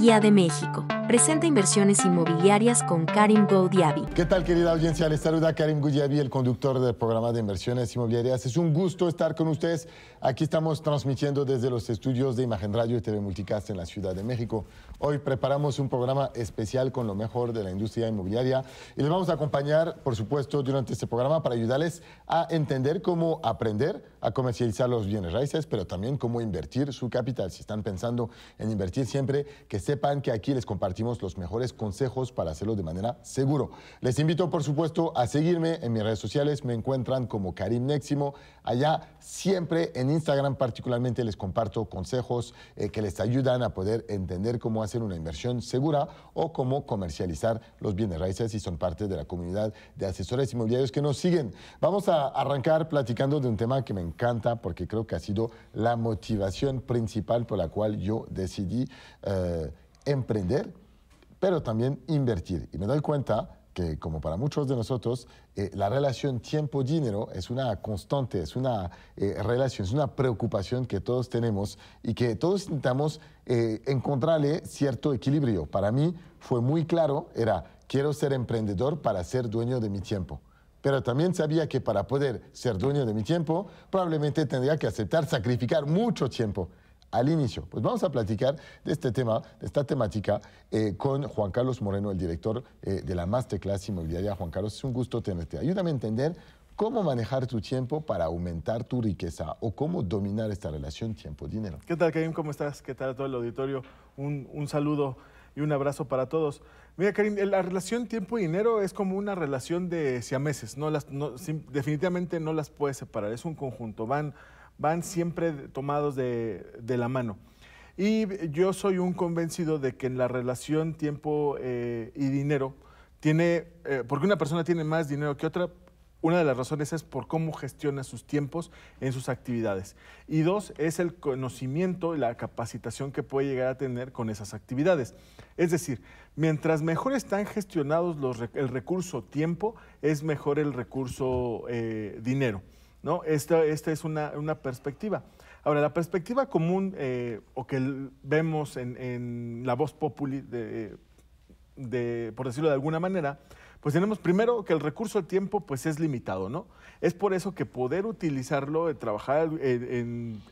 Guía de México presenta inversiones inmobiliarias con Karim Goudiabi. ¿Qué tal, querida audiencia? Les saluda Karim Goudiabi, el conductor del programa de inversiones inmobiliarias. Es un gusto estar con ustedes. Aquí estamos transmitiendo desde los estudios de Imagen Radio y TV Multicast en la Ciudad de México. Hoy preparamos un programa especial con lo mejor de la industria inmobiliaria y les vamos a acompañar, por supuesto, durante este programa para ayudarles a entender cómo aprender a comercializar los bienes raíces, pero también cómo invertir su capital. Si están pensando en invertir siempre, que sepan que aquí les compartimos compartimos los mejores consejos para hacerlo de manera seguro. Les invito, por supuesto, a seguirme en mis redes sociales. Me encuentran como Karim Neximo. Allá siempre en Instagram particularmente les comparto consejos eh, que les ayudan a poder entender cómo hacer una inversión segura o cómo comercializar los bienes raíces y son parte de la comunidad de asesores inmobiliarios que nos siguen. Vamos a arrancar platicando de un tema que me encanta porque creo que ha sido la motivación principal por la cual yo decidí eh, emprender pero también invertir. Y me doy cuenta que, como para muchos de nosotros, eh, la relación tiempo-dinero es una constante, es una eh, relación, es una preocupación que todos tenemos y que todos intentamos eh, encontrarle cierto equilibrio. Para mí fue muy claro, era, quiero ser emprendedor para ser dueño de mi tiempo pero también sabía que para poder ser dueño de mi tiempo, probablemente tendría que aceptar sacrificar mucho tiempo al inicio. Pues vamos a platicar de este tema, de esta temática, eh, con Juan Carlos Moreno, el director eh, de la Masterclass Inmobiliaria. Juan Carlos, es un gusto tenerte. Ayúdame a entender cómo manejar tu tiempo para aumentar tu riqueza o cómo dominar esta relación tiempo-dinero. ¿Qué tal, Karim? ¿Cómo estás? ¿Qué tal a todo el auditorio? Un, saludo y un abrazo para todos. Mira, Karim, eh, la relación tiempo-dinero es como una relación de siameses. No las, definitivamente no las puedes separar. Es un conjunto. Van van siempre tomados de, la mano. Y yo soy un convencido de que en la relación tiempo eh, y dinero, tiene, eh, porque una persona tiene más dinero que otra, una de las razones es por cómo gestiona sus tiempos en sus actividades. Y dos, es el conocimiento y la capacitación que puede llegar a tener con esas actividades. Es decir, mientras mejor están gestionados el recurso tiempo, es mejor el recurso eh, dinero. ¿no? Esta, es una, una, perspectiva. Ahora, la perspectiva común eh, o que vemos en, en la voz populi, de, de, por decirlo de alguna manera, pues tenemos primero que el recurso del tiempo pues es limitado, ¿no? Es por eso que poder utilizarlo, eh, trabajar, eh, en,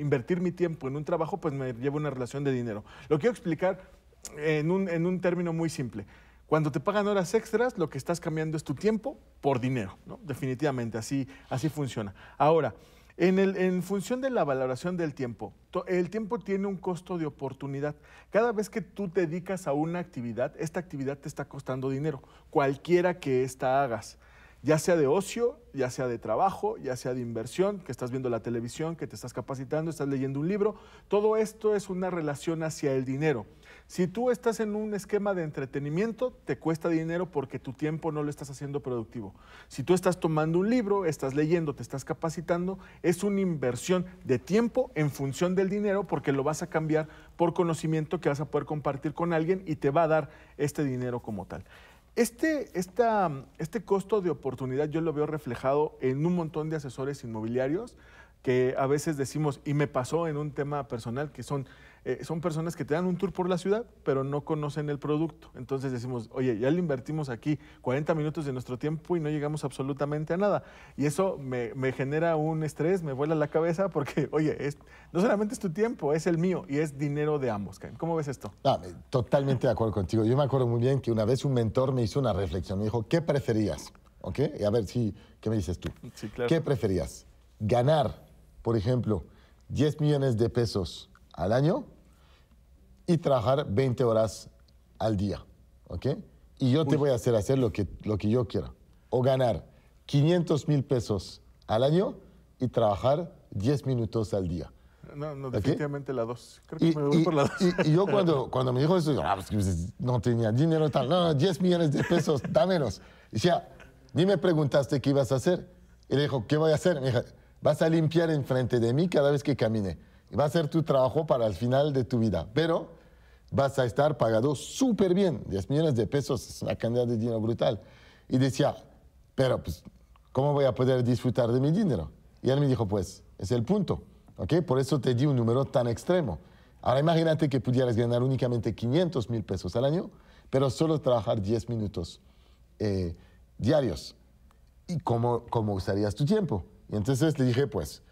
invertir mi tiempo en un trabajo, pues me lleva una relación de dinero. Lo quiero explicar en un, en un término muy simple. Cuando te pagan horas extras, lo que estás cambiando es tu tiempo por dinero, ¿no? Definitivamente, así, así funciona. Ahora, en, en, función de la valoración del tiempo, el tiempo tiene un costo de oportunidad. Cada vez que tú te dedicas a una actividad, esta actividad te está costando dinero, cualquiera que esta hagas, ya sea de ocio, ya sea de trabajo, ya sea de inversión, que estás viendo la televisión, que te estás capacitando, estás leyendo un libro, todo esto es una relación hacia el dinero. Si tú estás en un esquema de entretenimiento, te cuesta dinero porque tu tiempo no lo estás haciendo productivo. Si tú estás tomando un libro, estás leyendo, te estás capacitando, es una inversión de tiempo en función del dinero porque lo vas a cambiar por conocimiento que vas a poder compartir con alguien y te va a dar este dinero como tal. Este, esta, este costo de oportunidad yo lo veo reflejado en un montón de asesores inmobiliarios que a veces decimos, y me pasó en un tema personal, que son eh, son personas que te dan un tour por la ciudad, pero no conocen el producto. Entonces decimos, oye, ya le invertimos aquí 40 minutos de nuestro tiempo y no llegamos absolutamente a nada. Y eso me, genera un estrés, me vuela la cabeza porque, oye, es, no solamente es tu tiempo, es el mío y es dinero de ambos. ¿Cómo ves esto? Eh, totalmente de acuerdo contigo. Yo me acuerdo muy bien que una vez un mentor me hizo una reflexión. Me dijo, ¿qué preferías? ¿Ok? a ver, si, ¿qué me dices tú? ¿Qué preferías? ¿Ganar, por ejemplo, 10 millones de pesos? al año y trabajar 20 horas al día, ¿ok? Y yo te voy a hacer hacer lo que, lo que yo quiera. O ganar 500 mil pesos al año y trabajar 10 minutos al día. No, no, definitivamente la 2. Creo que me voy por la 2. Y, yo cuando, cuando me dijo eso, yo, ah, pues, pues, no tenía dinero tal, no, no, 10 millones de pesos, dámelos. Y decía, ni me preguntaste qué ibas a hacer. Y le dijo, ¿qué voy a hacer? Me dijo, vas a limpiar enfrente de mí cada vez que camine va a ser tu trabajo para el final de tu vida, pero vas a estar pagado súper bien. 10 millones de pesos es una cantidad de dinero brutal. Y decía, pero pues, ¿cómo voy a poder disfrutar de mi dinero? Y él me dijo, pues, es el punto. ¿ok? Por eso te di un número tan extremo. Ahora imagínate que pudieras ganar únicamente 500 mil pesos al año, pero solo trabajar 10 minutos eh, diarios. ¿Y cómo usarías tu tiempo? Y entonces le dije, pues,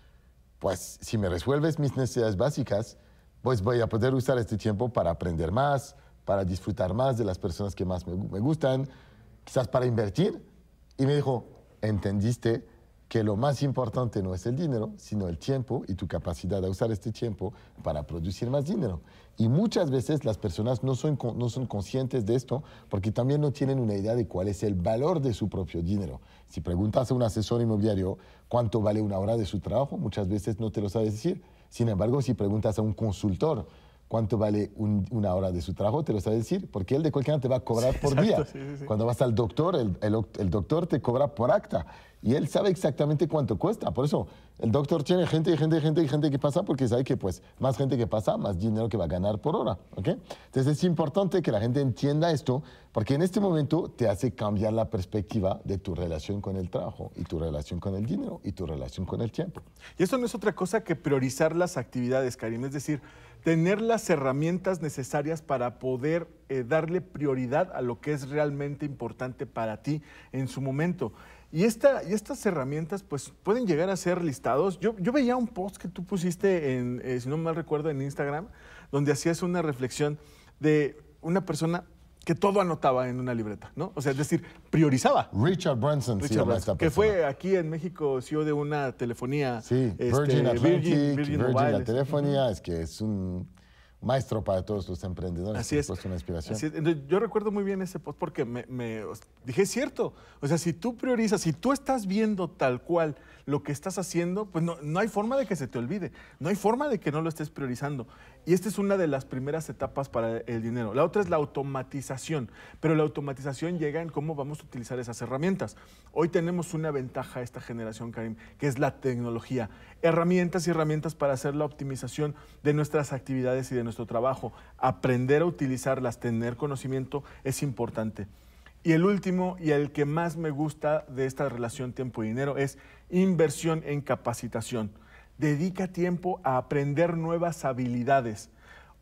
pues si me resuelves mis necesidades básicas, pues voy a poder usar este tiempo para aprender más, para disfrutar más de las personas que más me, gustan, quizás para invertir. Y me dijo, entendiste que lo más importante no es el dinero, sino el tiempo y tu capacidad de usar este tiempo para producir más dinero. Y muchas veces las personas no son, no son conscientes de esto porque también no tienen una idea de cuál es el valor de su propio dinero. Si preguntas a un asesor inmobiliario cuánto vale una hora de su trabajo, muchas veces no te lo sabe decir. Sin embargo, si preguntas a un consultor cuánto vale una hora de su trabajo, te lo sabe decir, porque él de cualquier manera te va a cobrar por día. Cuando vas al doctor, el doctor te cobra por acta y él sabe exactamente cuánto cuesta. Por eso, el doctor tiene gente y gente y gente y gente que pasa porque sabe que pues más gente que pasa, más dinero que va a ganar por hora. ¿okay? Entonces es importante que la gente entienda esto porque en este momento te hace cambiar la perspectiva de tu relación con el trabajo y tu relación con el dinero y tu relación con el tiempo. Y eso no es otra cosa que priorizar las actividades, Karim. Es decir, tener las herramientas necesarias para poder eh, darle prioridad a lo que es realmente importante para ti en su momento. Y, estas herramientas pues pueden llegar a ser listados. Yo, yo veía un post que tú pusiste, en, eh, si no mal recuerdo, en Instagram, donde hacías una reflexión de una persona que todo anotaba en una libreta, ¿no? O sea, es decir, priorizaba. Richard Branson, que fue aquí en México CEO de una telefonía. Sí, este, Virgin Virgin, Virgin, Virgin la telefonía, es que es un maestro para todos tus emprendedores. Así es. Una inspiración. Yo recuerdo muy bien ese post porque me, me dije, es cierto. O sea, si tú priorizas, si tú estás viendo tal cual lo que estás haciendo, pues no, no hay forma de que se te olvide, no hay forma de que no lo estés priorizando. Y esta es una de las primeras etapas para el dinero. La otra es la automatización, pero la automatización llega en cómo vamos a utilizar esas herramientas. Hoy tenemos una ventaja esta generación, Karim, que es la tecnología. Herramientas y herramientas para hacer la optimización de nuestras actividades y de nuestro trabajo. Aprender a utilizarlas, tener conocimiento es importante. Y el último y el que más me gusta de esta relación tiempo y dinero es inversión en capacitación. Dedica tiempo a aprender nuevas habilidades.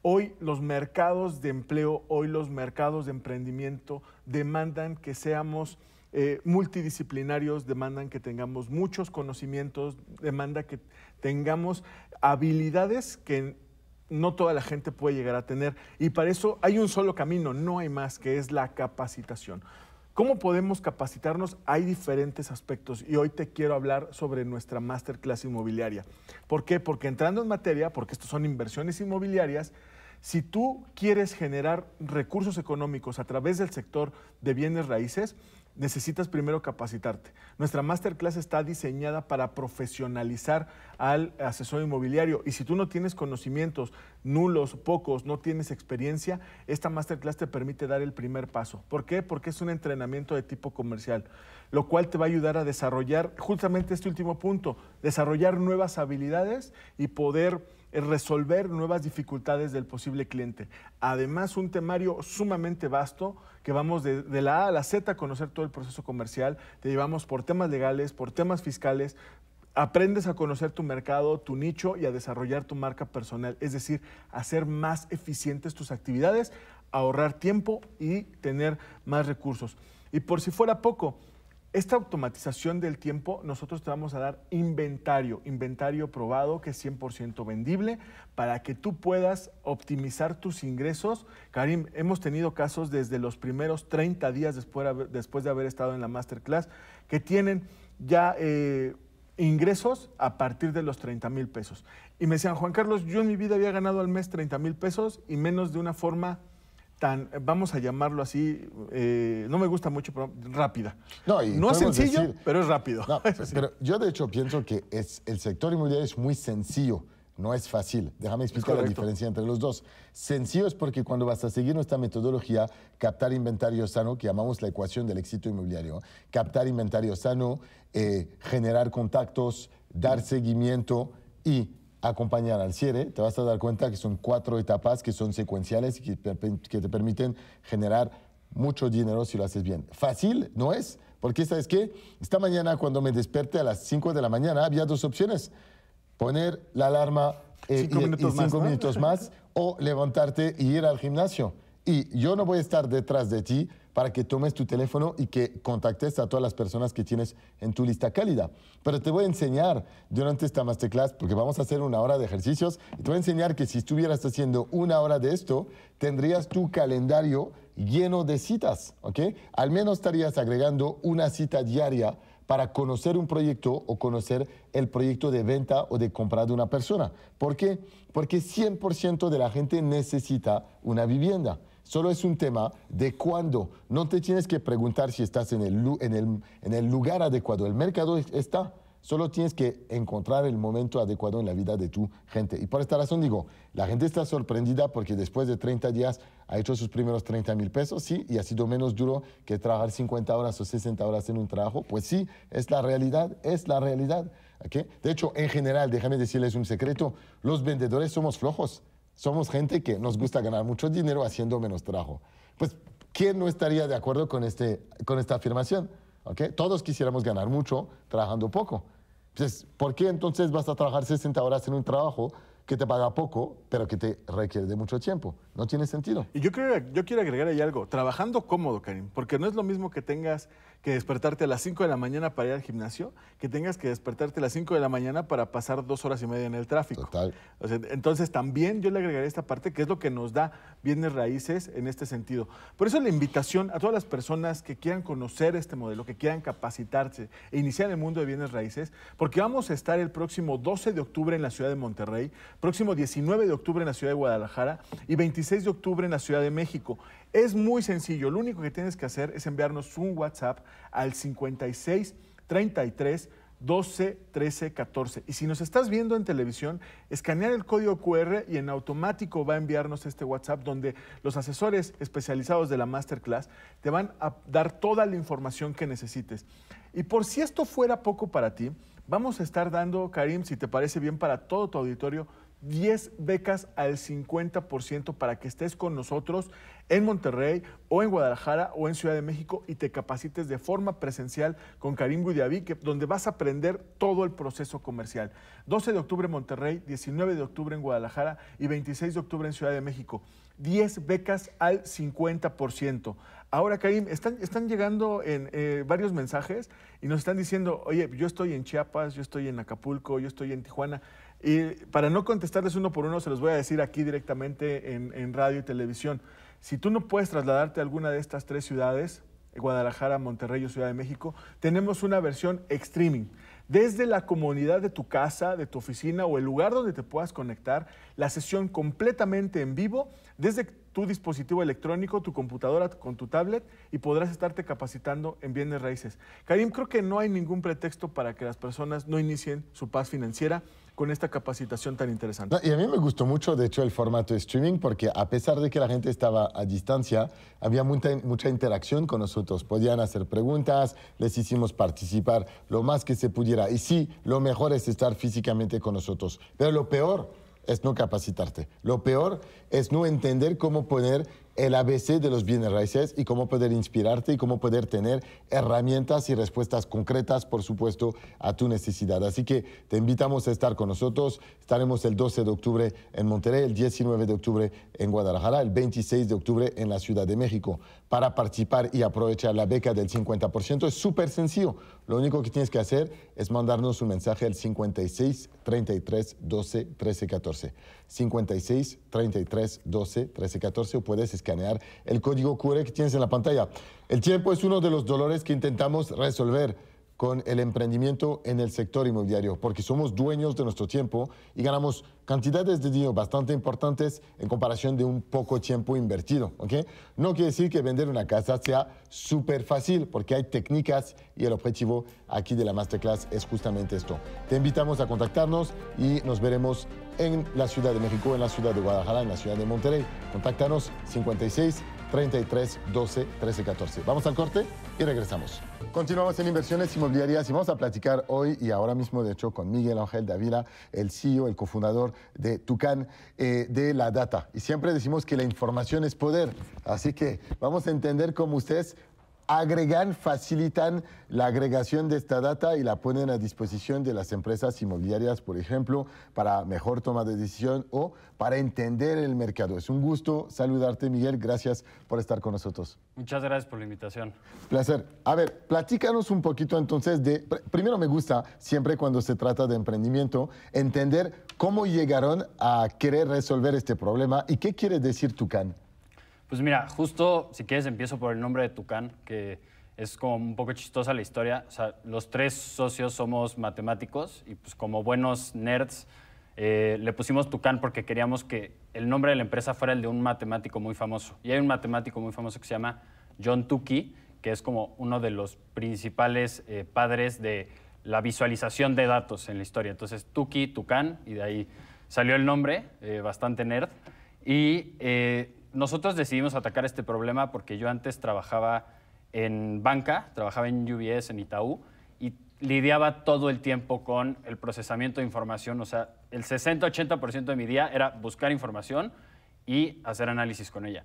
Hoy los mercados de empleo, hoy los mercados de emprendimiento demandan que seamos eh, multidisciplinarios, demandan que tengamos muchos conocimientos, demanda que tengamos habilidades que no toda la gente puede llegar a tener. Y para eso hay un solo camino, no hay más, que es la capacitación. ¿Cómo podemos capacitarnos? Hay diferentes aspectos y hoy te quiero hablar sobre nuestra masterclass inmobiliaria. ¿Por qué? Porque entrando en materia, porque esto son inversiones inmobiliarias, si tú quieres generar recursos económicos a través del sector de bienes raíces, necesitas primero capacitarte. Nuestra masterclass está diseñada para profesionalizar al asesor inmobiliario y si tú no tienes conocimientos nulos, pocos, no tienes experiencia, esta masterclass te permite dar el primer paso. ¿Por qué? Porque es un entrenamiento de tipo comercial, lo cual te va a ayudar a desarrollar justamente este último punto, desarrollar nuevas habilidades y poder resolver nuevas dificultades del posible cliente. Además, un temario sumamente vasto que vamos de, de, la A a la Z a conocer todo el proceso comercial, te llevamos por temas legales, por temas fiscales, aprendes a conocer tu mercado, tu nicho y a desarrollar tu marca personal, es decir, hacer más eficientes tus actividades, ahorrar tiempo y tener más recursos. Y por si fuera poco, esta automatización del tiempo, nosotros te vamos a dar inventario, inventario probado que es 100% vendible para que tú puedas optimizar tus ingresos. Karim, hemos tenido casos desde los primeros 30 días después, de haber estado en la masterclass que tienen ya eh, ingresos a partir de los 30 mil pesos. Y me decían, Juan Carlos, yo en mi vida había ganado al mes 30 mil pesos y menos de una forma vamos a llamarlo así, eh, no me gusta mucho, pero rápida. No, es sencillo, pero es rápido. pero yo de hecho pienso que es, el sector inmobiliario es muy sencillo. No es fácil. Déjame explicar la diferencia entre los dos. Sencillo es porque cuando vas a seguir nuestra metodología, captar inventario sano, que llamamos la ecuación del éxito inmobiliario, captar inventario sano, eh, generar contactos, dar seguimiento y acompañar al cierre, te vas a dar cuenta que son cuatro etapas que son secuenciales y que, te permiten generar mucho dinero si lo haces bien. Fácil no es, porque sabes qué, esta mañana cuando me desperté a las 5 de la mañana había dos opciones, poner la alarma eh, cinco minutos más o levantarte y ir al gimnasio. Y yo no voy a estar detrás de ti para que tomes tu teléfono y que contactes a todas las personas que tienes en tu lista cálida. Pero te voy a enseñar durante esta masterclass, porque vamos a hacer una hora de ejercicios, y te voy a enseñar que si estuvieras haciendo una hora de esto, tendrías tu calendario lleno de citas, ¿ok? Al menos estarías agregando una cita diaria para conocer un proyecto o conocer el proyecto de venta o de compra de una persona. ¿Por qué? Porque 100% de la gente necesita una vivienda. Solo es un tema de cuándo. No te tienes que preguntar si estás en el, lugar adecuado. El mercado está. Solo tienes que encontrar el momento adecuado en la vida de tu gente. Y por esta razón digo, la gente está sorprendida porque después de 30 días ha hecho sus primeros 30 mil pesos, sí, y ha sido menos duro que trabajar 50 horas o 60 horas en un trabajo. Pues sí, es la realidad, es la realidad. De hecho, en general, déjame decirles un secreto, los vendedores somos flojos. Somos gente que nos gusta ganar mucho dinero haciendo menos trabajo. Pues, ¿quién no estaría de acuerdo con, este, esta afirmación? Todos quisiéramos ganar mucho trabajando poco. Entonces, pues, ¿por qué entonces vas a trabajar 60 horas en un trabajo que te paga poco, pero que te requiere de mucho tiempo? No tiene sentido. Y yo, creo, yo quiero agregar ahí algo, trabajando cómodo, Karim, porque no es lo mismo que tengas que despertarte a las 5 de la mañana para ir al gimnasio, que tengas que despertarte a las 5 de la mañana para pasar dos horas y media en el tráfico. Total. entonces también yo le agregaré esta parte, que es lo que nos da bienes raíces en este sentido. Por eso la invitación a todas las personas que quieran conocer este modelo, que quieran capacitarse e iniciar el mundo de bienes raíces, porque vamos a estar el próximo 12 de octubre en la ciudad de Monterrey, próximo 19 de octubre en la ciudad de Guadalajara y 25 de octubre en la Ciudad de México. Es muy sencillo, lo único que tienes que hacer es enviarnos un WhatsApp al 56 33 12 13 14. Y si nos estás viendo en televisión, escanear el código QR y en automático va a enviarnos este WhatsApp donde los asesores especializados de la masterclass te van a dar toda la información que necesites. Y por si esto fuera poco para ti, vamos a estar dando, Karim, si te parece bien para todo tu auditorio, 10 becas al 50% para que estés con nosotros en Monterrey o en Guadalajara o en Ciudad de México y te capacites de forma presencial con Karim Gudiaví, donde vas a aprender todo el proceso comercial. 12 de octubre en Monterrey, 19 de octubre en Guadalajara y 26 de octubre en Ciudad de México. 10 becas al 50%. Ahora, Karim, están, están llegando en eh, varios mensajes y nos están diciendo, oye, yo estoy en Chiapas, yo estoy en Acapulco, yo estoy en Tijuana. Y para no contestarles uno por uno, se los voy a decir aquí directamente en, radio y televisión. Si tú no puedes trasladarte a alguna de estas tres ciudades, Guadalajara, Monterrey o Ciudad de México, tenemos una versión streaming. Desde la comunidad de tu casa, de tu oficina o el lugar donde te puedas conectar, la sesión completamente en vivo desde tu dispositivo electrónico, tu computadora con tu tablet y podrás estarte capacitando en bienes raíces. Karim, creo que no hay ningún pretexto para que las personas no inicien su paz financiera con esta capacitación tan interesante. Y a mí me gustó mucho, de hecho, el formato de streaming, porque a pesar de que la gente estaba a distancia, había mucha, mucha interacción con nosotros. Podían hacer preguntas, les hicimos participar lo más que se pudiera. Y sí, lo mejor es estar físicamente con nosotros, pero lo peor es no capacitarte. Lo peor es no entender cómo poner el ABC de los bienes raíces y cómo poder inspirarte y cómo poder tener herramientas y respuestas concretas, por supuesto, a tu necesidad. Así que te invitamos a estar con nosotros. Estaremos el 12 de octubre en Monterrey, el 19 de octubre en Guadalajara, el 26 de octubre en la Ciudad de México para participar y aprovechar la beca del 50%. Es súper sencillo. Lo único que tienes que hacer es mandarnos un mensaje al 56 33 12 13 14. 56 33 12 13 14 o puedes escanear el código QR que tienes en la pantalla. El tiempo es uno de los dolores que intentamos resolver con el emprendimiento en el sector inmobiliario, porque somos dueños de nuestro tiempo y ganamos cantidades de dinero bastante importantes en comparación de un poco tiempo invertido. ¿okay? No quiere decir que vender una casa sea súper fácil, porque hay técnicas y el objetivo aquí de la masterclass es justamente esto. Te invitamos a contactarnos y nos veremos en la Ciudad de México, en la Ciudad de Guadalajara, en la Ciudad de Monterrey. Contáctanos 56 33 12 13 14. Vamos al corte y regresamos. Continuamos en inversiones inmobiliarias y vamos a platicar hoy y ahora mismo, de hecho, con Miguel Ángel Davila, el CEO, el cofundador de Tucán, eh, de la data. Y siempre decimos que la información es poder, así que vamos a entender cómo ustedes agregan, facilitan la agregación de esta data y la ponen a disposición de las empresas inmobiliarias, por ejemplo, para mejor toma de decisión o para entender el mercado. Es un gusto saludarte, Miguel. Gracias por estar con nosotros. Muchas gracias por la invitación. Placer. A ver, platícanos un poquito entonces de... Primero me gusta, siempre cuando se trata de emprendimiento, entender cómo llegaron a querer resolver este problema y qué quiere decir Tucán. Pues mira, justo si quieres empiezo por el nombre de Tucán, que es como un poco chistosa la historia. O sea, los tres socios somos matemáticos y pues como buenos nerds eh, le pusimos Tucán porque queríamos que el nombre de la empresa fuera el de un matemático muy famoso. Y hay un matemático muy famoso que se llama John Tukey, que es como uno de los principales eh, padres de la visualización de datos en la historia. Entonces, Tukey, Tucán, y de ahí salió el nombre, eh, bastante nerd. Y nosotros decidimos atacar este problema porque yo antes trabajaba en banca, trabajaba en UBS, en Itaú, y lidiaba todo el tiempo con el procesamiento de información. O sea, el 60-80% de mi día era buscar información y hacer análisis con ella.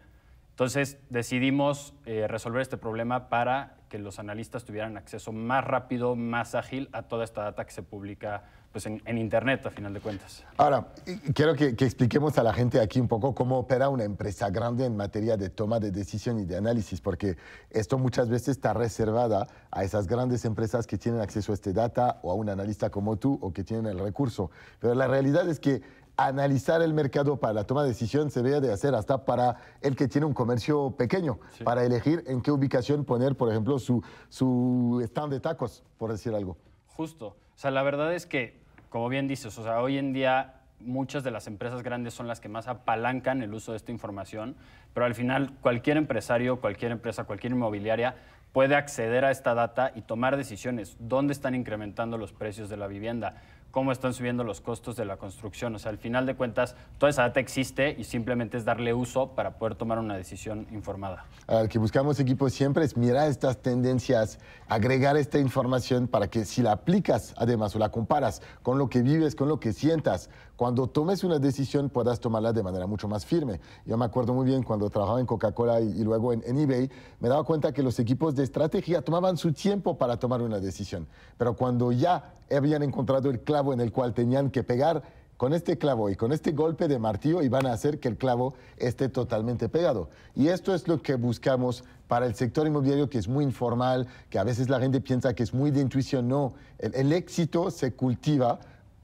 Entonces decidimos eh, resolver este problema para que los analistas tuvieran acceso más rápido, más ágil a toda esta data que se publica pues en, Internet, a final de cuentas. Ahora, quiero que, expliquemos a la gente aquí un poco cómo opera una empresa grande en materia de toma de decisión y de análisis, porque esto muchas veces está reservada a esas grandes empresas que tienen acceso a este data o a un analista como tú o que tienen el recurso. Pero la realidad es que analizar el mercado para la toma de decisión se debe de hacer hasta para el que tiene un comercio pequeño, para elegir en qué ubicación poner, por ejemplo, su, su stand de tacos, por decir algo. Justo. O sea, la verdad es que como bien dices, o sea, hoy en día muchas de las empresas grandes son las que más apalancan el uso de esta información, pero al final cualquier empresario, cualquier empresa, cualquier inmobiliaria puede acceder a esta data y tomar decisiones. ¿Dónde están incrementando los precios de la vivienda? cómo están subiendo los costos de la construcción. O sea, al final de cuentas, toda esa data existe y simplemente es darle uso para poder tomar una decisión informada. Al que buscamos equipo, siempre es mirar estas tendencias, agregar esta información para que si la aplicas además o la comparas con lo que vives, con lo que sientas, cuando tomes una decisión puedas tomarla de manera mucho más firme. Yo me acuerdo muy bien cuando trabajaba en Coca-Cola y, luego en, eBay, me daba cuenta que los equipos de estrategia tomaban su tiempo para tomar una decisión, pero cuando ya habían encontrado el clavo en el cual tenían que pegar, con este clavo y con este golpe de martillo iban a hacer que el clavo esté totalmente pegado. Y esto es lo que buscamos para el sector inmobiliario que es muy informal, que a veces la gente piensa que es muy de intuición. No, el éxito se cultiva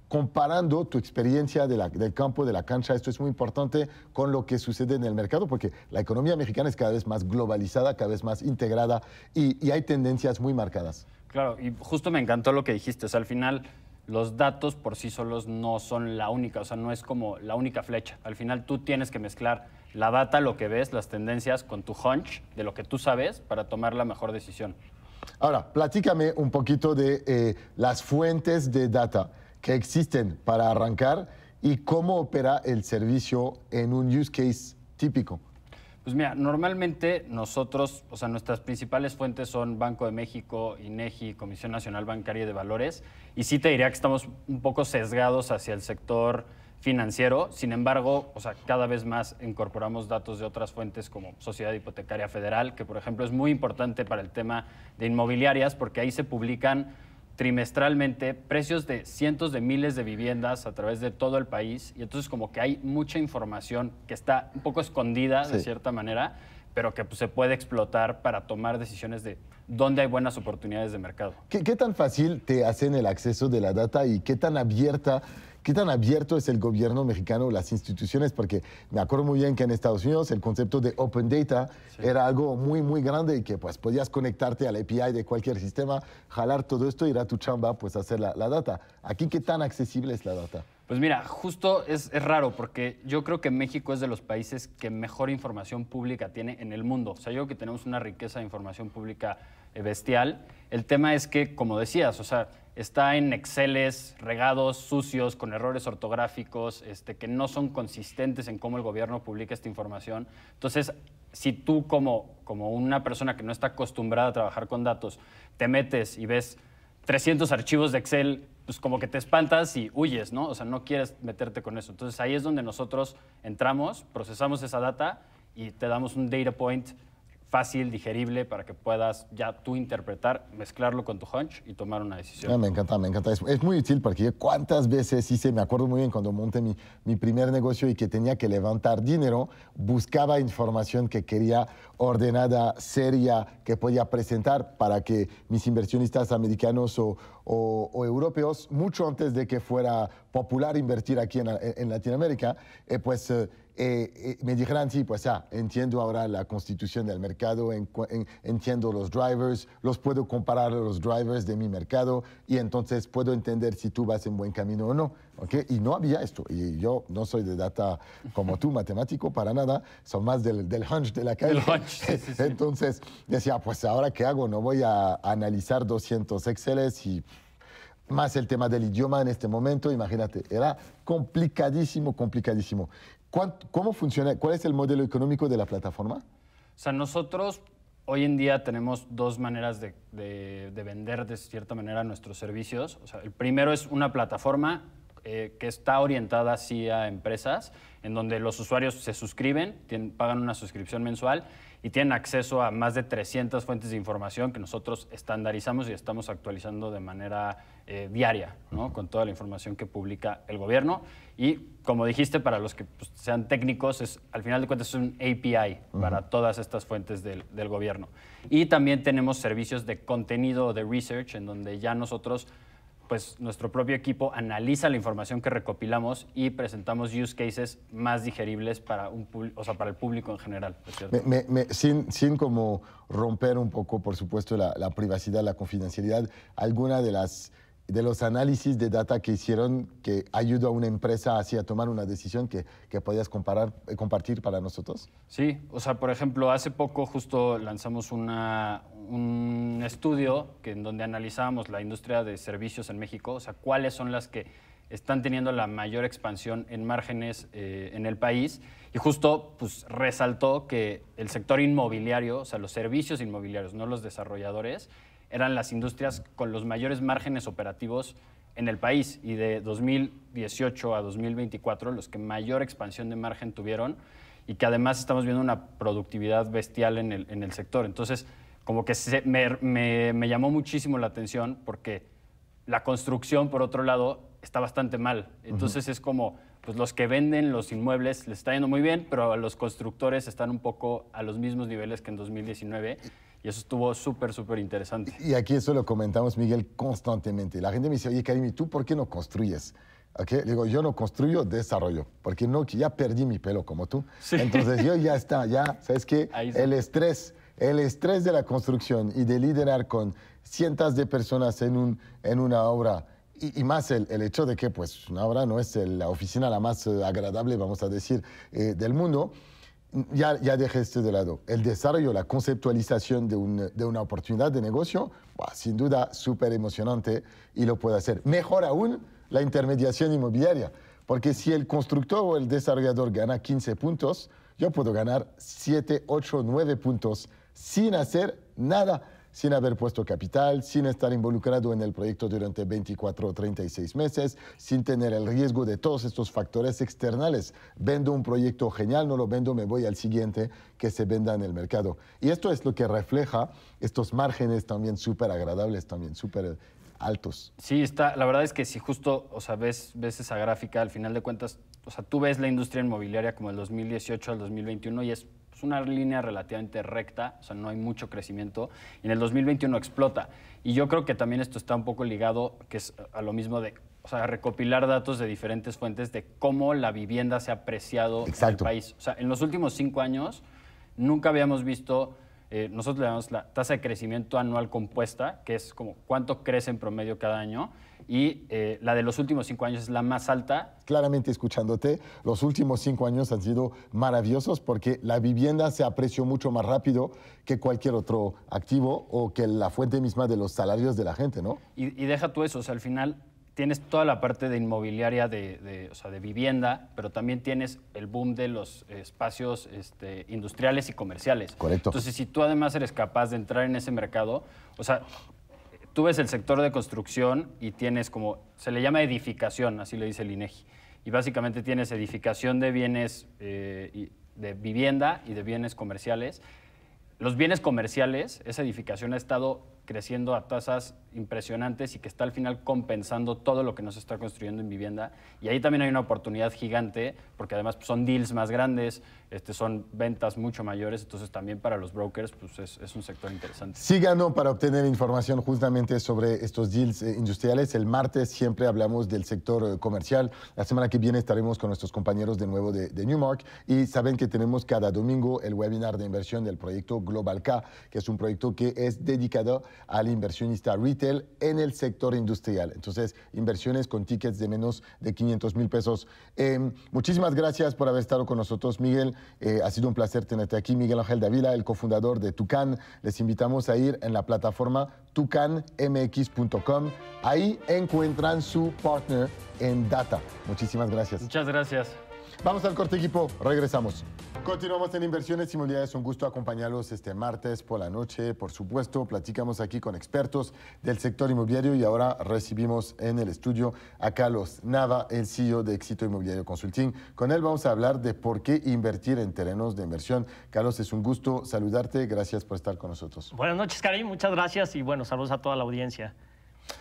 comparando tu experiencia del campo, de la cancha, esto es muy importante con lo que sucede en el mercado, porque la economía mexicana es cada vez más globalizada, cada vez más integrada y, hay tendencias muy marcadas. Claro, y justo me encantó lo que dijiste, o al final los datos por sí solos no son la única, o sea, no es como la única flecha, al final tú tienes que mezclar la data, lo que ves, las tendencias con tu hunch de lo que tú sabes para tomar la mejor decisión. Ahora, platícame un poquito de eh, las fuentes de data que existen para arrancar y cómo opera el servicio en un use case típico. Pues mira, normalmente nosotros, o sea, nuestras principales fuentes son Banco de México, INEGI, Comisión Nacional Bancaria de Valores, y sí te diría que estamos un poco sesgados hacia el sector financiero. Sin embargo, o sea, cada vez más incorporamos datos de otras fuentes como Sociedad Hipotecaria Federal, que por ejemplo es muy importante para el tema de inmobiliarias porque ahí se publican trimestralmente precios de cientos de miles de viviendas a través de todo el país y entonces como que hay mucha información que está un poco escondida de cierta manera, pero que pues, se puede explotar para tomar decisiones de dónde hay buenas oportunidades de mercado. ¿Qué, ¿Qué, tan fácil te hacen el acceso de la data y qué tan abierta ¿Qué tan abierto es el gobierno mexicano, las instituciones? Porque me acuerdo muy bien que en Estados Unidos el concepto de Open Data era algo muy, muy grande y que pues podías conectarte al API de cualquier sistema, jalar todo esto, ir a tu chamba, pues hacer la, la data. Aquí, ¿qué tan accesible es la data? Pues mira, justo es, es, raro porque yo creo que México es de los países que mejor información pública tiene en el mundo. O sea, yo creo que tenemos una riqueza de información pública eh, bestial. El tema es que, como decías, o sea, está en Exceles regados, sucios, con errores ortográficos, este, que no son consistentes en cómo el gobierno publica esta información. Entonces, si tú como, como una persona que no está acostumbrada a trabajar con datos, te metes y ves 300 archivos de Excel, pues como que te espantas y huyes, ¿no? O sea, no quieres meterte con eso. Entonces ahí es donde nosotros entramos, procesamos esa data y te damos un data point fácil, digerible, para que puedas ya tú interpretar, mezclarlo con tu hunch y tomar una decisión. Ah, me encanta, me encanta. Es, muy útil porque yo cuántas veces hice, me acuerdo muy bien cuando monté mi, mi primer negocio y que tenía que levantar dinero, buscaba información que quería ordenada, seria, que podía presentar para que mis inversionistas americanos o, o, europeos, mucho antes de que fuera popular invertir aquí en, Latinoamérica, eh, pues... Eh, eh, eh, me dijeran, sí, pues ya, entiendo ahora la constitución del mercado, entiendo los drivers, los puedo comparar a los drivers de mi mercado y entonces puedo entender si tú vas en buen camino o no. ¿okay? Y no había esto. Y yo no soy de data como tú, matemático, para nada, son más del, hunch de la calle. entonces decía, pues ahora qué hago, no voy a analizar 200 Exceles y más el tema del idioma en este momento, imagínate, era complicadísimo, complicadísimo. ¿Cómo funciona? ¿Cuál es el modelo económico de la plataforma? O sea, nosotros hoy en día tenemos dos maneras de, vender de cierta manera nuestros servicios. O sea, el primero es una plataforma eh, que está orientada hacia empresas, en donde los usuarios se suscriben, pagan una suscripción mensual y tienen acceso a más de 300 fuentes de información que nosotros estandarizamos y estamos actualizando de manera eh, diaria, ¿no? con toda la información que publica el gobierno. Y como dijiste, para los que pues, sean técnicos, es, al final de cuentas es un API para todas estas fuentes del, del, gobierno. Y también tenemos servicios de contenido de research, en donde ya nosotros, pues nuestro propio equipo analiza la información que recopilamos y presentamos use cases más digeribles para, un, o sea, para el público en general. sin, sin como romper un poco, por supuesto, la, la privacidad, la confidencialidad, alguna de las de los análisis de data que hicieron que ayudó a una empresa así a tomar una decisión que, podías comparar, eh, compartir para nosotros? Sí, o sea, por ejemplo, hace poco justo lanzamos un estudio que, en donde analizábamos la industria de servicios en México, o sea, cuáles son las que están teniendo la mayor expansión en márgenes eh, en el país. Y justo pues, resaltó que el sector inmobiliario, o sea, los servicios inmobiliarios, no los desarrolladores, eran las industrias con los mayores márgenes operativos en el país y de 2018 a 2024 los que mayor expansión de margen tuvieron y que además estamos viendo una productividad bestial en el, sector. Entonces, como que me, llamó muchísimo la atención porque la construcción, por otro lado, está bastante mal. Entonces es como, pues los que venden los inmuebles les está yendo muy bien, pero los constructores están un poco a los mismos niveles que en 2019. Y eso estuvo súper, súper interesante. Y aquí eso lo comentamos, Miguel, constantemente. La gente me dice, oye, Karim, tú por qué no construyes? Okay. digo, yo no construyo, desarrollo, porque no, ya perdí mi pelo como tú. Entonces yo ya está, ya, ¿sabes qué? El estrés, el estrés de la construcción y de liderar con cientos de personas en, un, en una obra, y, más el, hecho de que pues una obra no es la oficina la más eh, agradable, vamos a decir, eh, del mundo, ya, ya esto este de lado. El desarrollo, la conceptualización de, de una oportunidad de negocio, sin duda súper emocionante y lo puedo hacer. Mejor aún, la intermediación inmobiliaria, porque si el constructor o el desarrollador gana 15 puntos, yo puedo ganar 7, 8, 9 puntos sin hacer nada sin haber puesto capital, sin estar involucrado en el proyecto durante 24 o 36 meses, sin tener el riesgo de todos estos factores externales. Vendo un proyecto genial, no lo vendo, me voy al siguiente que se venda en el mercado. Y esto es lo que refleja estos márgenes también súper agradables, también súper altos. Sí, está, la verdad es que si justo, o sea, ves, esa gráfica, al final de cuentas, o sea, tú ves la industria inmobiliaria como el 2018 al 2021 y es es una línea relativamente recta, o sea, no hay mucho crecimiento. en el 2021 explota. Y yo creo que también esto está un poco ligado, que es eh, a lo mismo de recopilar datos de diferentes fuentes de cómo la vivienda se ha apreciado en el país. O sea, en los últimos cinco años nunca habíamos visto, eh, nosotros le damos la tasa de crecimiento anual compuesta, que es como cuánto crece en promedio cada año y eh, la de los últimos cinco años es la más alta. Claramente escuchándote, los últimos cinco años han sido maravillosos porque la vivienda se apreció mucho más rápido que cualquier otro activo o que la fuente misma de los salarios de la gente, ¿no? Y, deja tú eso, o sea, al final tienes toda la parte de inmobiliaria de, o sea, de vivienda, pero también tienes el boom de los espacios este, industriales y comerciales. Correcto. Entonces, si tú además eres capaz de entrar en ese mercado, o sea, tú ves el sector de construcción y tienes como, se le llama edificación, así le dice el INEGI, e y básicamente tienes edificación de bienes, eh, de vivienda y de bienes comerciales. Los bienes comerciales, esa edificación ha estado creciendo a tasas impresionantes y que está al final compensando todo lo que no se está construyendo en vivienda. Y ahí también hay una oportunidad gigante, porque además pues, son deals más grandes, este, son ventas mucho mayores, entonces también para los brokers pues es, un sector interesante. Síganos para obtener información justamente sobre estos deals eh, industriales. El martes siempre hablamos del sector eh, comercial. La semana que viene estaremos con nuestros compañeros de nuevo de, Newmark y saben que tenemos cada domingo el webinar de inversión del proyecto Global K, que es un proyecto que es dedicado al inversionista retail en el sector industrial. Entonces, inversiones con tickets de menos de 500 mil pesos. Em, muchísimas gracias por haber estado con nosotros, Miguel. Eh, ha sido un placer tenerte aquí, Miguel Ángel Davila, el cofundador de Tucán. Les invitamos a ir en la plataforma tucanmx.com. Ahí encuentran su partner en data. Muchísimas gracias. Muchas gracias. Vamos al corte equipo, regresamos. Continuamos en Inversiones Inmobiliarias, un gusto acompañarlos este martes por la noche. Por supuesto, platicamos aquí con expertos del sector inmobiliario y ahora recibimos en el estudio a Carlos Nava, el CEO de Éxito Inmobiliario Consulting. Con él vamos a hablar de por qué invertir en terrenos de inversión. Carlos, es un gusto saludarte, gracias por estar con nosotros. Buenas noches, Karim, muchas gracias y bueno, saludos a toda la audiencia.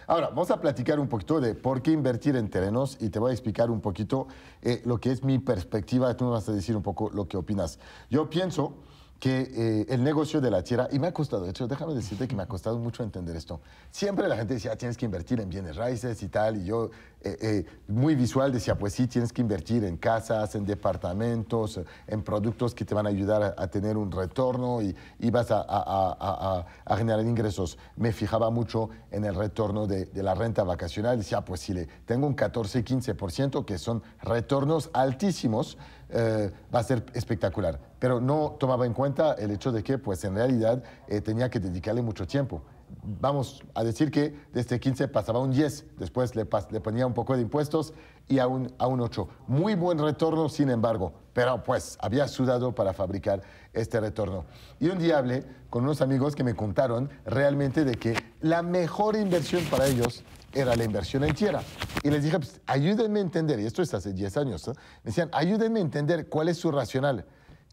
Ahora, vamos a platicar un poquito de por qué invertir en terrenos y te voy a explicar un poquito eh, lo que es mi perspectiva. Tú me vas a decir un poco lo que opinas. Yo pienso que eh, el negocio de la tierra, y me ha costado, de hecho, déjame decirte que me ha costado mucho entender esto. Siempre la gente decía, ah, tienes que invertir en bienes raíces y tal, y yo, eh, eh, muy visual, decía, pues sí, tienes que invertir en casas, en departamentos, en productos que te van a ayudar a, tener un retorno y, vas a, generar ingresos. Me fijaba mucho en el retorno de, la renta vacacional, decía, pues si le tengo un 14, 15%, que son retornos altísimos, eh, va a ser espectacular. Pero no tomaba en cuenta el hecho de que, pues en realidad, eh, tenía que dedicarle mucho tiempo. Vamos a decir que desde 15 este pasaba a un 10, después le, ponía un poco de impuestos y a un, a un 8. Muy buen retorno, sin embargo, pero pues había sudado para fabricar este retorno. Y un día hablé con unos amigos que me contaron realmente de que la mejor inversión para ellos era la inversión en tierra. Y les dije, pues, ayúdenme a entender, y esto es hace 10 años, me decían, ayúdenme a entender cuál es su racional.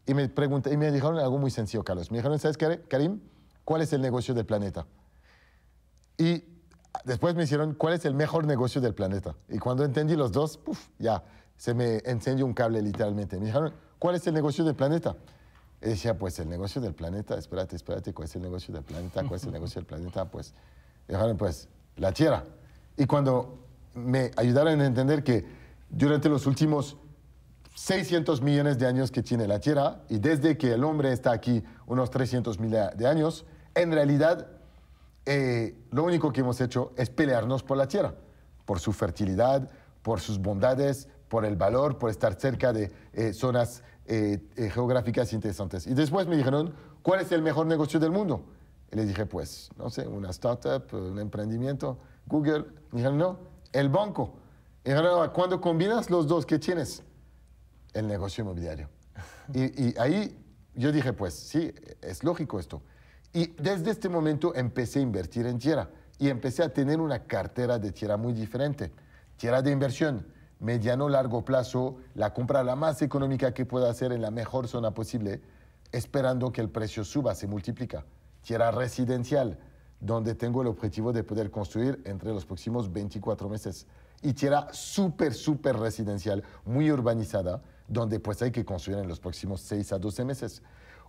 Y me, pregunté, y me dijeron algo muy sencillo, Carlos. Me dijeron, ¿sabes, Karim? ¿Cuál es el negocio del planeta? Y después me hicieron, ¿cuál es el mejor negocio del planeta? Y cuando entendí los dos, ya, se me encendió un cable literalmente. Me dijeron, ¿cuál es el negocio del planeta? Y decía, pues el negocio del planeta, espérate, espérate, ¿cuál es el negocio del planeta? ¿Cuál es el negocio del planeta? Pues, me dijeron, pues, la Tierra. Y cuando me ayudaron a entender que durante los últimos 600 millones de años que tiene la Tierra, y desde que el hombre está aquí unos 300 mil de años, en realidad eh, lo único que hemos hecho es pelearnos por la Tierra, por su fertilidad, por sus bondades, por el valor, por estar cerca de eh, zonas eh, geográficas interesantes. Y después me dijeron, ¿cuál es el mejor negocio del mundo? Y les dije, pues, no sé, una startup, un emprendimiento. Google, dijeron, no, el banco. Y cuando combinas los dos, ¿qué tienes? El negocio inmobiliario. y, y ahí yo dije, pues sí, es lógico esto. Y desde este momento empecé a invertir en tierra y empecé a tener una cartera de tierra muy diferente. Tierra de inversión, mediano largo plazo, la compra la más económica que pueda hacer en la mejor zona posible, esperando que el precio suba, se multiplica. Tierra residencial, donde tengo el objetivo de poder construir entre los próximos 24 meses. Y tierra súper, súper residencial, muy urbanizada, donde pues hay que construir en los próximos 6 a 12 meses.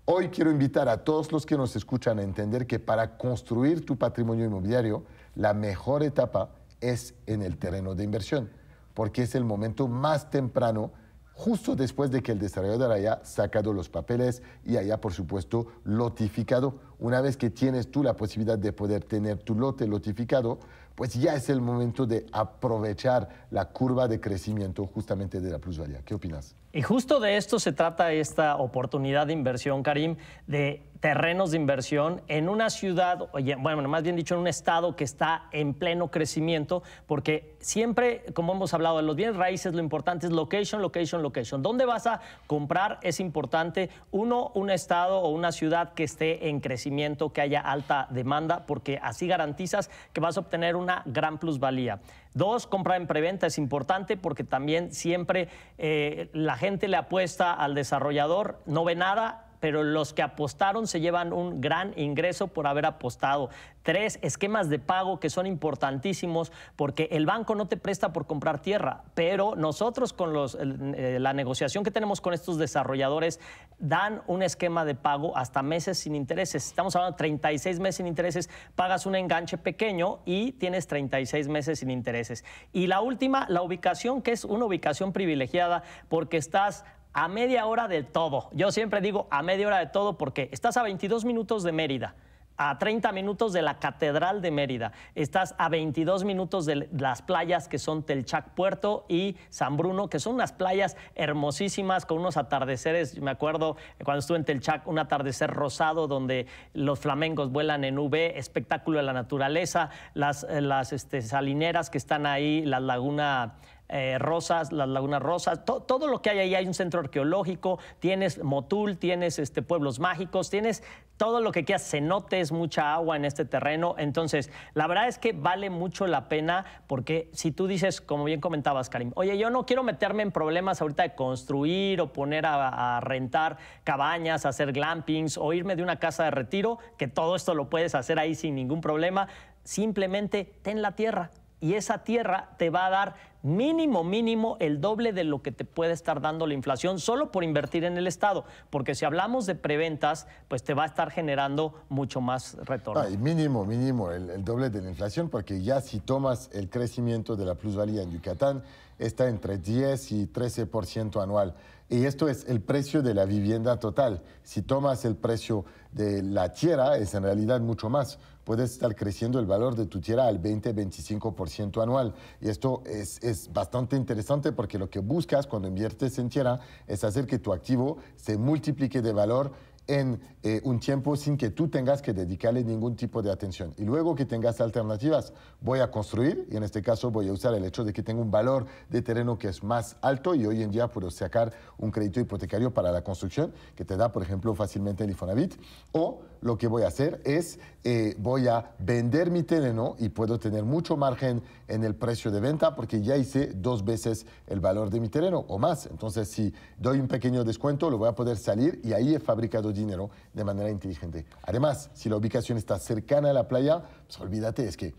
Hoy quiero invitar a todos los que nos escuchan a entender que para construir tu patrimonio inmobiliario, la mejor etapa es en el terreno de inversión, porque es el momento más temprano justo después de que el desarrollador haya sacado los papeles y haya, por supuesto, lotificado. Una vez que tienes tú la posibilidad de poder tener tu lote lotificado, pues ya es el momento de aprovechar la curva de crecimiento justamente de la plusvalía. ¿Qué opinas? Y justo de esto se trata esta oportunidad de inversión, Karim, de terrenos de inversión en una ciudad, bueno, más bien dicho, en un estado que está en pleno crecimiento, porque siempre, como hemos hablado de los bienes raíces, lo importante es location, location, location. ¿Dónde vas a comprar? Es importante, uno, un estado o una ciudad que esté en crecimiento, que haya alta demanda, porque así garantizas que vas a obtener una gran plusvalía. Dos, compra en preventa es importante porque también siempre eh, la gente le apuesta al desarrollador, no ve nada pero los que apostaron se llevan un gran ingreso por haber apostado. Tres, esquemas de pago que son importantísimos porque el banco no te presta por comprar tierra, pero nosotros con eh, la negociación que tenemos con estos desarrolladores dan un esquema de pago hasta meses sin intereses. Estamos hablando de 36 meses sin intereses, pagas un enganche pequeño y tienes 36 meses sin intereses. Y la última, la ubicación, que es una ubicación privilegiada porque estás a media hora de todo. Yo siempre digo a media hora de todo porque estás a 22 minutos de Mérida a 30 minutos de la Catedral de Mérida. Estás a 22 minutos de las playas que son Telchac Puerto y San Bruno, que son unas playas hermosísimas con unos atardeceres. Me acuerdo cuando estuve en Telchac, un atardecer rosado donde los flamencos vuelan en V, espectáculo de la naturaleza, las, este, salineras que están ahí, la laguna eh, rosas, las Lagunas Rosas, todo lo que hay ahí, hay un centro arqueológico, tienes Motul, tienes este, pueblos mágicos, tienes todo lo que quieras, cenotes, mucha agua en este terreno. Entonces, la verdad es que vale mucho la pena porque si tú dices, como bien comentabas, Karim, oye, yo no quiero meterme en problemas ahorita de construir o poner a, a rentar cabañas, hacer glampings o irme de una casa de retiro, que todo esto lo puedes hacer ahí sin ningún problema, simplemente ten la tierra y esa tierra te va a dar mínimo, mínimo el doble de lo que te puede estar dando la inflación solo por invertir en el Estado, porque si hablamos de preventas, pues te va a estar generando mucho más retorno. Ay, mínimo, mínimo el, el doble de la inflación, porque ya si tomas el crecimiento de la plusvalía en Yucatán, está entre 10 y 13% anual. Y esto es el precio de la vivienda total. Si tomas el precio de la tierra, es en realidad mucho más. Puedes estar creciendo el valor de tu tierra al 20-25% anual. Y esto es, es, bastante interesante porque lo que buscas cuando inviertes en tierra es hacer que tu activo se multiplique de valor en eh, un tiempo sin que tú tengas que dedicarle ningún tipo de atención. Y luego que tengas alternativas, voy a construir, y en este caso voy a usar el hecho de que tengo un valor de terreno que es más alto y hoy en día puedo sacar un crédito hipotecario para la construcción que te da, por ejemplo, fácilmente el Ifonavit O lo que voy a hacer es, eh, voy a vender mi terreno y puedo tener mucho margen en el precio de venta porque ya hice dos veces el valor de mi terreno o más. Entonces, si doy un pequeño descuento, lo voy a poder salir y ahí he fabricado dinero de manera inteligente. Además, si la ubicación está cercana a la playa, pues olvídate, es que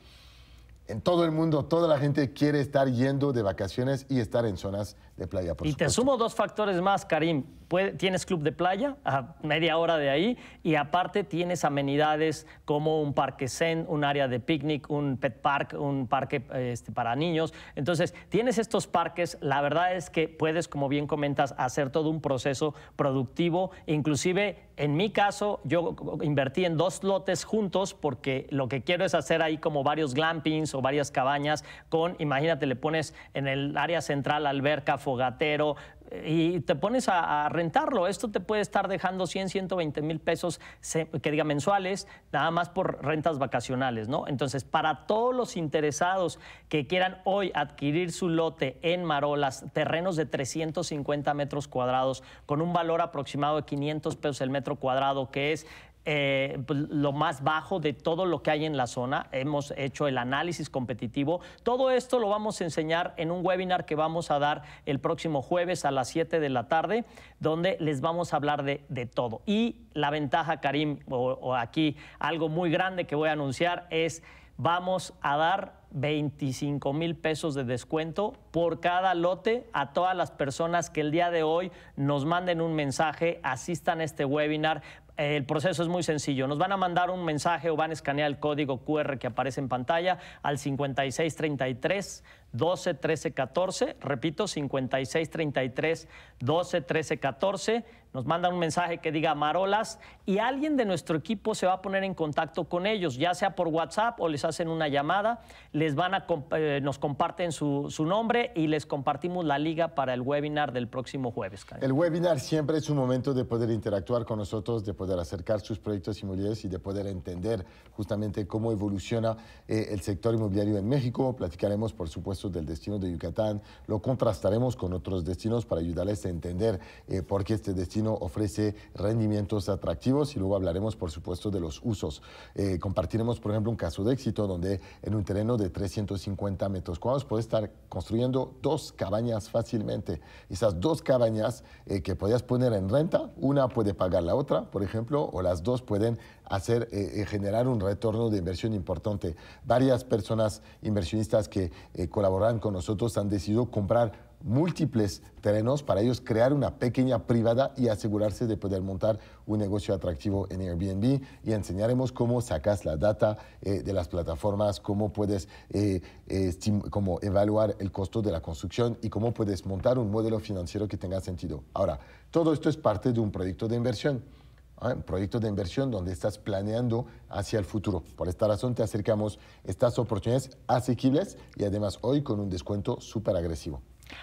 en todo el mundo toda la gente quiere estar yendo de vacaciones y estar en zonas de playa, por Y te sumo dos factores más, Karim. Tienes club de playa a media hora de ahí y aparte tienes amenidades como un parque zen, un área de picnic, un pet park, un parque este, para niños. Entonces, tienes estos parques. La verdad es que puedes, como bien comentas, hacer todo un proceso productivo. Inclusive, en mi caso, yo invertí en dos lotes juntos porque lo que quiero es hacer ahí como varios glampings o varias cabañas con, imagínate, le pones en el área central alberca, fogatero, eh, y te pones a, rentarlo. Esto te puede estar dejando 100, 120 mil pesos, que diga mensuales, nada más por rentas vacacionales, ¿no? Entonces, para todos los interesados que quieran hoy adquirir su lote en Marolas, terrenos de 350 metros cuadrados, con un valor aproximado de 500 pesos el metro cuadrado, que es eh, pues, lo más bajo de todo lo que hay en la zona. Hemos hecho el análisis competitivo. Todo esto lo vamos a enseñar en un webinar que vamos a dar el próximo jueves a las 7 de la tarde, donde les vamos a hablar de, todo. Y la ventaja, Karim, o, aquí algo muy grande que voy a anunciar es vamos a dar 25 mil pesos de descuento por cada lote a todas las personas que el día de hoy nos manden un mensaje, asistan a este webinar, el proceso es muy sencillo. Nos van a mandar un mensaje o van a escanear el código QR que aparece en pantalla al 5633 12 13 14. Repito, 5633 12 13 14 nos mandan un mensaje que diga Marolas y alguien de nuestro equipo se va a poner en contacto con ellos, ya sea por WhatsApp o les hacen una llamada, les van a eh, nos comparten su, nombre y les compartimos la liga para el webinar del próximo jueves. El webinar siempre es un momento de poder interactuar con nosotros, de poder acercar sus proyectos inmobiliarios y de poder entender justamente cómo evoluciona eh, el sector inmobiliario en México. Platicaremos, por supuesto, del destino de Yucatán, lo contrastaremos con otros destinos para ayudarles a entender eh, por qué este destino ofrece rendimientos atractivos y luego hablaremos, por supuesto, de los usos. Eh, compartiremos, por ejemplo, un caso de éxito donde en un terreno de 350 metros cuadrados puedes estar construyendo dos cabañas fácilmente. Esas dos cabañas eh, que podías poner en renta, una puede pagar la otra, por ejemplo, o las dos pueden hacer eh, generar un retorno de inversión importante. Varias personas inversionistas que colaboran con nosotros han decidido comprar múltiples terrenos para ellos crear una pequeña privada y asegurarse de poder montar un negocio atractivo en Airbnb y enseñaremos cómo sacas la data eh, de las plataformas, cómo puedes eh, evaluar el costo de la construcción y cómo puedes montar un modelo financiero que tenga sentido. Ahora, todo esto es parte de un proyecto de inversión. ¿ah? un proyecto de inversión donde estás planeando hacia el futuro. Por esta razón te acercamos estas oportunidades asequibles y además hoy con un descuento súper agresivo.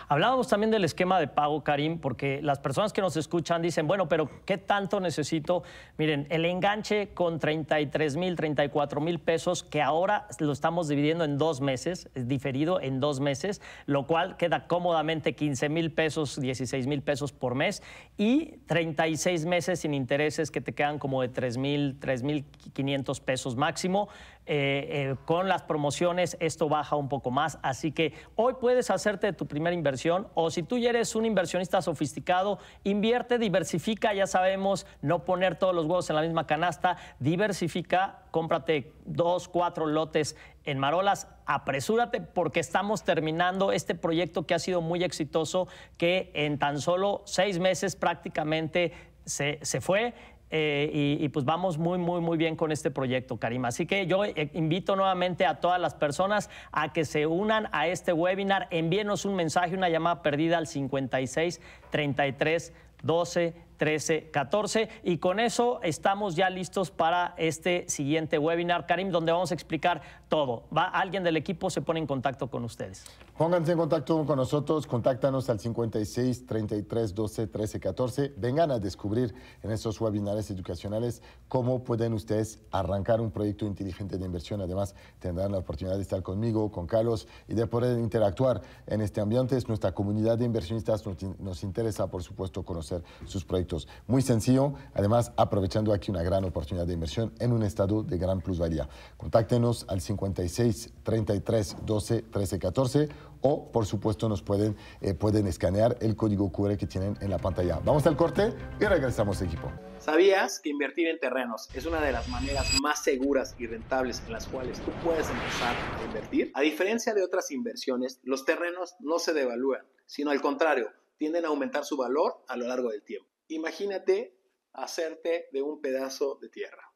Hablábamos también del esquema de pago, Karim, porque las personas que nos escuchan dicen, bueno, pero ¿qué tanto necesito? Miren, el enganche con 33 mil, 34 mil pesos, que ahora lo estamos dividiendo en dos meses, es diferido en dos meses, lo cual queda cómodamente 15 mil pesos, 16 mil pesos por mes y 36 meses sin intereses que te quedan como de 3 mil, 3 mil 500 pesos máximo. Eh, eh, con las promociones esto baja un poco más. Así que hoy puedes hacerte tu primera inversión o si tú ya eres un inversionista sofisticado, invierte, diversifica, ya sabemos, no poner todos los huevos en la misma canasta, diversifica, cómprate dos, cuatro lotes en Marolas, apresúrate porque estamos terminando este proyecto que ha sido muy exitoso, que en tan solo seis meses prácticamente se, se fue eh, y, pues vamos muy, muy, muy bien con este proyecto, Karima. Así que yo eh, invito nuevamente a todas las personas a que se unan a este webinar. Envíenos un mensaje, una llamada perdida al 56 33 12 13, 14. Y con eso estamos ya listos para este siguiente webinar, Karim, donde vamos a explicar todo. Va alguien del equipo, se pone en contacto con ustedes. Pónganse en contacto con nosotros, contáctanos al 56 33 12 13 14. Vengan a descubrir en estos webinars educacionales cómo pueden ustedes arrancar un proyecto inteligente de inversión. Además, tendrán la oportunidad de estar conmigo, con Carlos y de poder interactuar en este ambiente. Es nuestra comunidad de inversionistas, nos, nos interesa, por supuesto, conocer sus proyectos muy sencillo, además aprovechando aquí una gran oportunidad de inversión en un estado de gran plusvalía. Contáctenos al 56 33 12 13 14 o por supuesto nos pueden, eh, pueden escanear el código QR que tienen en la pantalla. Vamos al corte y regresamos equipo. ¿Sabías que invertir en terrenos es una de las maneras más seguras y rentables en las cuales tú puedes empezar a invertir? A diferencia de otras inversiones, los terrenos no se devalúan, sino al contrario, tienden a aumentar su valor a lo largo del tiempo. Imagínate hacerte de un pedazo de tierra.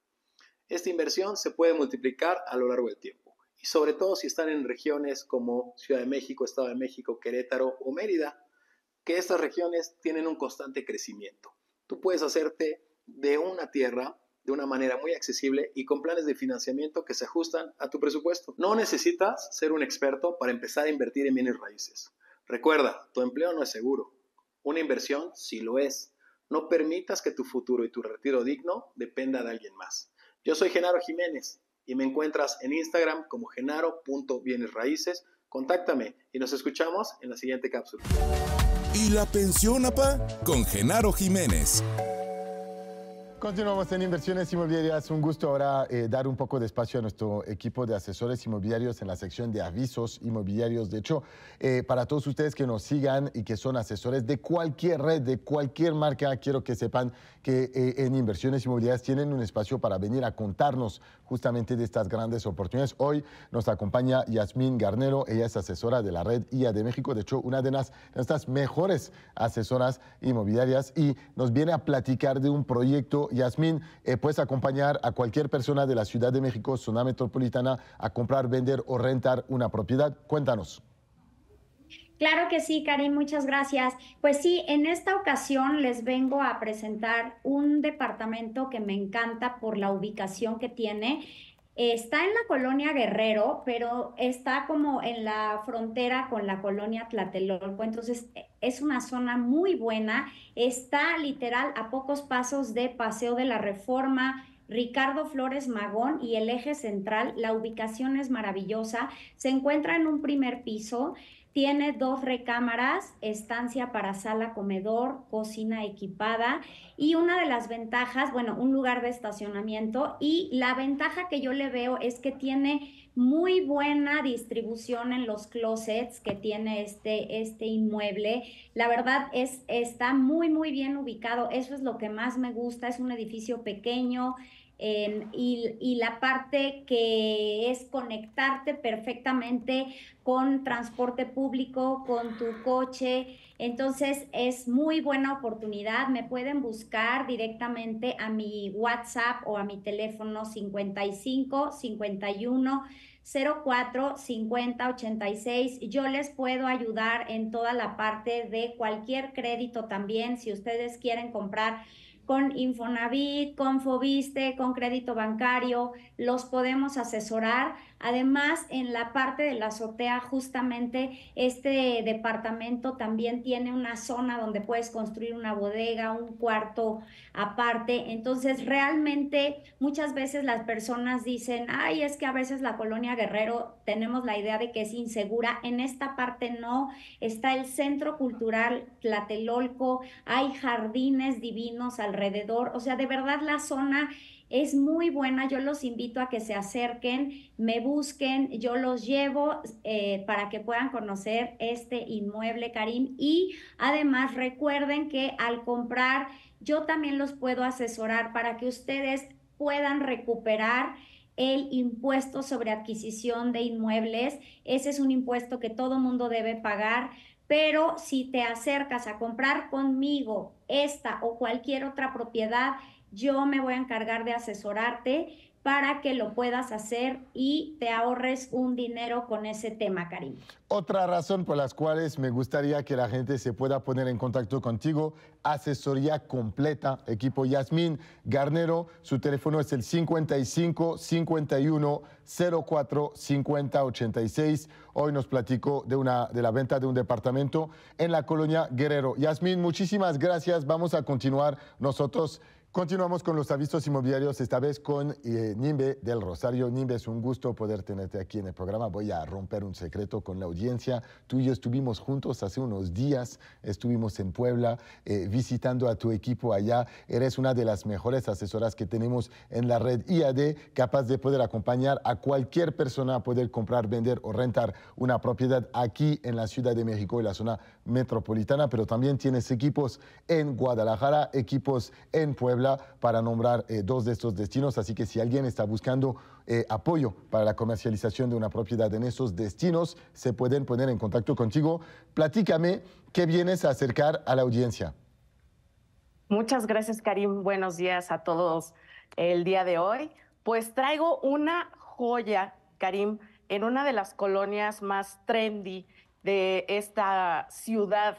Esta inversión se puede multiplicar a lo largo del tiempo y sobre todo si están en regiones como Ciudad de México, Estado de México, Querétaro o Mérida, que estas regiones tienen un constante crecimiento. Tú puedes hacerte de una tierra de una manera muy accesible y con planes de financiamiento que se ajustan a tu presupuesto. No necesitas ser un experto para empezar a invertir en bienes raíces. Recuerda, tu empleo no es seguro. Una inversión sí lo es. No permitas que tu futuro y tu retiro digno dependa de alguien más. Yo soy Genaro Jiménez y me encuentras en Instagram como genaro.bienesraíces. Contáctame y nos escuchamos en la siguiente cápsula. ¿Y la pensión, APA? Con Genaro Jiménez. Continuamos en Inversiones Inmobiliarias. Un gusto ahora eh, dar un poco de espacio a nuestro equipo de asesores inmobiliarios en la sección de avisos inmobiliarios. De hecho, eh, para todos ustedes que nos sigan y que son asesores de cualquier red, de cualquier marca, quiero que sepan que eh, en Inversiones Inmobiliarias tienen un espacio para venir a contarnos justamente de estas grandes oportunidades. Hoy nos acompaña Yasmín Garnero. Ella es asesora de la red IA de México. De hecho, una de nuestras mejores asesoras inmobiliarias y nos viene a platicar de un proyecto Yasmín, eh, puedes acompañar a cualquier persona de la Ciudad de México, zona metropolitana, a comprar, vender o rentar una propiedad. Cuéntanos. Claro que sí, Karim, muchas gracias. Pues sí, en esta ocasión les vengo a presentar un departamento que me encanta por la ubicación que tiene. Está en la colonia Guerrero, pero está como en la frontera con la colonia Tlatelolco. Entonces, e, es una zona muy buena. Está literal a pocos pasos de Paseo de la Reforma, Ricardo Flores Magón y el eje central. La ubicación es maravillosa. Se encuentra en un primer piso tiene dos recámaras, estancia para sala, comedor, cocina equipada y una de las ventajas, bueno, un lugar de estacionamiento y la ventaja que yo le veo es que tiene muy buena distribución en los closets que tiene este, este inmueble. La verdad es, está muy, muy bien ubicado. Eso es lo que más me gusta. Es un edificio pequeño, y, la parte que es conectarte perfectamente con transporte público, con tu coche. Entonces es muy buena oportunidad. Me pueden buscar directamente a mi WhatsApp o a mi teléfono 55 51 04 50 86. Yo les puedo ayudar en toda la parte de cualquier crédito también. Si ustedes quieren comprar con Infonavit, con Fobiste, con crédito bancario, los podemos asesorar Además, en la parte de la azotea, justamente este departamento también tiene una zona donde puedes construir una bodega, un cuarto aparte. Entonces, realmente muchas veces las personas dicen, ay, es que a veces la colonia Guerrero tenemos la idea de que es insegura. En esta parte no, está el centro cultural Tlatelolco, hay jardines divinos alrededor, o sea, de verdad la zona es muy buena. Yo los invito a que se acerquen, me busquen, yo los llevo eh, para que puedan conocer este inmueble, Karim. Y además recuerden que al comprar, yo también los puedo asesorar para que ustedes puedan recuperar el impuesto sobre adquisición de inmuebles. Ese es un impuesto que todo mundo debe pagar, pero si te acercas a comprar conmigo esta o cualquier otra propiedad, yo me voy a encargar de asesorarte para que lo puedas hacer y te ahorres un dinero con ese tema, cariño. Otra razón por las cuales me gustaría que la gente se pueda poner en contacto contigo, asesoría completa, equipo Yasmín Garnero, su teléfono es el 55 51 04 50 86. Hoy nos platicó de, una, de la venta de un departamento en la colonia Guerrero. Yasmín, muchísimas gracias. Vamos a continuar nosotros Continuamos con los avisos inmobiliarios, esta vez con eh, Nimbe del Rosario. Nimbe, es un gusto poder tenerte aquí en el programa. Voy a romper un secreto con la audiencia. Tú y yo estuvimos juntos hace unos días, estuvimos en Puebla eh, visitando a tu equipo allá. Eres una de las mejores asesoras que tenemos en la red IAD, capaz de poder acompañar a cualquier persona a poder comprar, vender o rentar una propiedad aquí en la Ciudad de México y la zona metropolitana, pero también tienes equipos en Guadalajara, equipos en Puebla para nombrar eh, dos de estos destinos. Así que si alguien está buscando eh, apoyo para la comercialización de una propiedad en esos destinos, se pueden poner en contacto contigo. Platícame qué vienes a acercar a la audiencia. Muchas gracias, Karim. Buenos días a todos el día de hoy. Pues traigo una joya, Karim, en una de las colonias más trendy de esta ciudad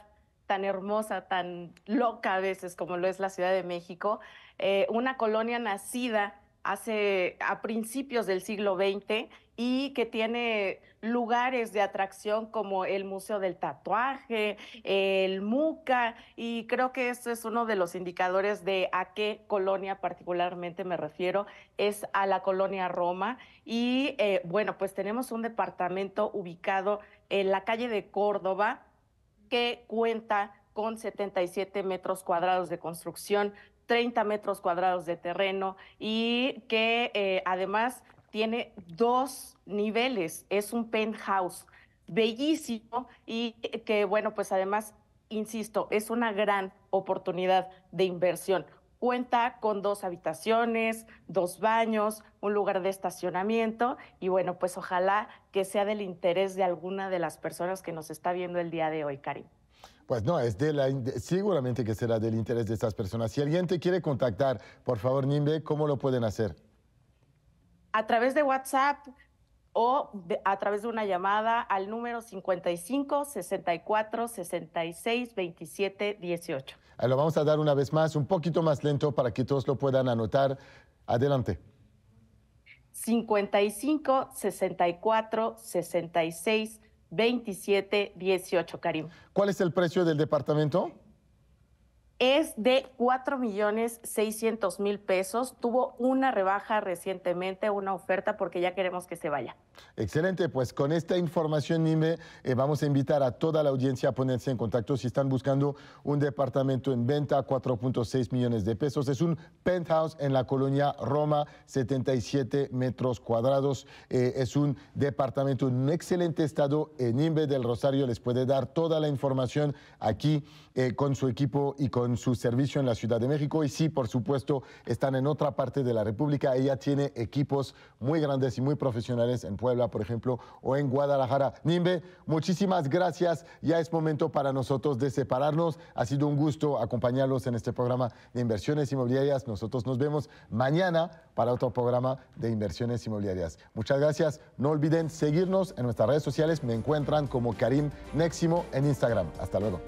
tan hermosa, tan loca a veces como lo es la Ciudad de México, eh, una colonia nacida hace a principios del siglo XX y que tiene lugares de atracción como el Museo del Tatuaje, el MUCA, y creo que esto es uno de los indicadores de a qué colonia particularmente me refiero, es a la colonia Roma. Y eh, bueno, pues tenemos un departamento ubicado en la calle de Córdoba, que cuenta con 77 metros cuadrados de construcción, 30 metros cuadrados de terreno y que eh, además tiene dos niveles, es un penthouse bellísimo y que bueno, pues además, insisto, es una gran oportunidad de inversión. Cuenta con dos habitaciones, dos baños, un lugar de estacionamiento y bueno, pues ojalá que sea del interés de alguna de las personas que nos está viendo el día de hoy, Karim. Pues no, es de seguramente que será del interés de estas personas. Si alguien te quiere contactar, por favor, Nimbe, ¿cómo lo pueden hacer? A través de WhatsApp o a través de una llamada al número 55 64 66 27 18. lo vamos a dar una vez más, un poquito más lento para que todos lo puedan anotar. Adelante. 55 64 66 27 18, Karim. ¿Cuál es el precio del departamento? es de 4 millones 600 mil pesos. Tuvo una rebaja recientemente, una oferta, porque ya queremos que se vaya. Excelente, pues con esta información, Nime, eh, vamos a invitar a toda la audiencia a ponerse en contacto si están buscando un departamento en venta, 4.6 millones de pesos. Es un penthouse en la colonia Roma, 77 metros cuadrados. Eh, es un departamento en un excelente estado. En eh, Nime del Rosario les puede dar toda la información aquí con su equipo y con su servicio en la Ciudad de México y sí, por supuesto, están en otra parte de la República. Ella tiene equipos muy grandes y muy profesionales en Puebla, por ejemplo, o en Guadalajara. Nimbe, muchísimas gracias. Ya es momento para nosotros de separarnos. Ha sido un gusto acompañarlos en este programa de inversiones inmobiliarias. Nosotros nos vemos mañana para otro programa de inversiones inmobiliarias. Muchas gracias. No olviden seguirnos en nuestras redes sociales. Me encuentran como Karim Neximo en Instagram. Hasta luego.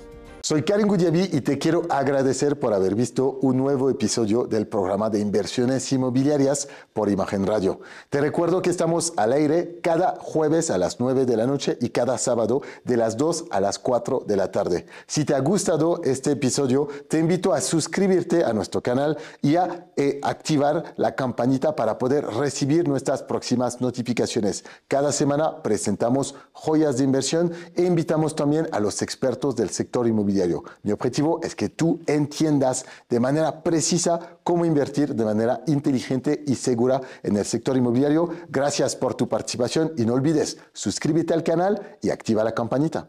Soy Karim Gudiabi y te quiero agradecer por haber visto un nuevo episodio del programa de inversiones inmobiliarias por Imagen Radio. Te recuerdo que estamos al aire cada jueves a las 9 de la noche y cada sábado de las 2 a las 4 de la tarde. Si te ha gustado este episodio, te invito a suscribirte a nuestro canal y a eh, activar la campanita para poder recibir nuestras próximas notificaciones. Cada semana presentamos joyas de inversión e invitamos también a los expertos del sector inmobiliario mi objetivo es que tú entiendas de manera precisa cómo invertir de manera inteligente y segura en el sector inmobiliario. Gracias por tu participación y no olvides, suscríbete al canal y activa la campanita.